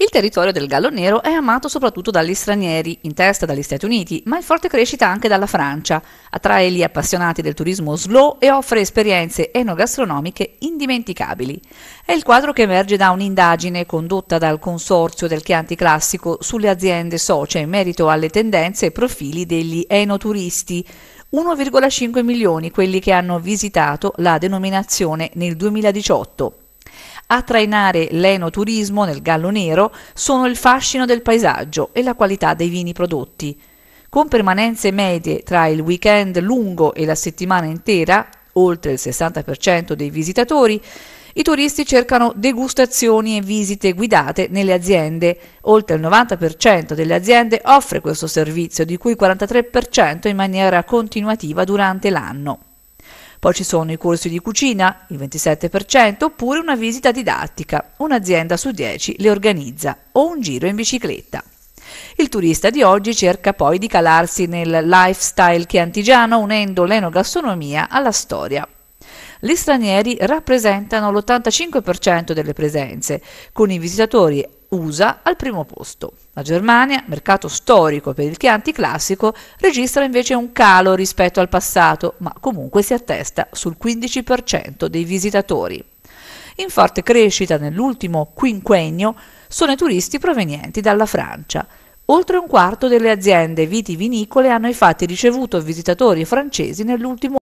Il territorio del Gallo Nero è amato soprattutto dagli stranieri, in testa dagli Stati Uniti, ma in forte crescita anche dalla Francia. Attrae gli appassionati del turismo slow e offre esperienze enogastronomiche indimenticabili. È il quadro che emerge da un'indagine condotta dal Consorzio del Chianti Classico sulle aziende socie in merito alle tendenze e profili degli enoturisti. 1,5 milioni quelli che hanno visitato la denominazione nel 2018. A trainare l'enoturismo nel Gallo Nero sono il fascino del paesaggio e la qualità dei vini prodotti. Con permanenze medie tra il weekend lungo e la settimana intera, oltre il 60% dei visitatori, i turisti cercano degustazioni e visite guidate nelle aziende. Oltre il 90% delle aziende offre questo servizio, di cui il 43% in maniera continuativa durante l'anno. Poi ci sono i corsi di cucina, il 27%, oppure una visita didattica, un'azienda su 10 le organizza, o un giro in bicicletta. Il turista di oggi cerca poi di calarsi nel lifestyle chiantigiano unendo l'enogastronomia alla storia gli stranieri rappresentano l'85% delle presenze, con i visitatori USA al primo posto. La Germania, mercato storico per il Chianti classico, registra invece un calo rispetto al passato, ma comunque si attesta sul 15% dei visitatori. In forte crescita nell'ultimo quinquennio sono i turisti provenienti dalla Francia. Oltre un quarto delle aziende vitivinicole hanno infatti ricevuto visitatori francesi nell'ultimo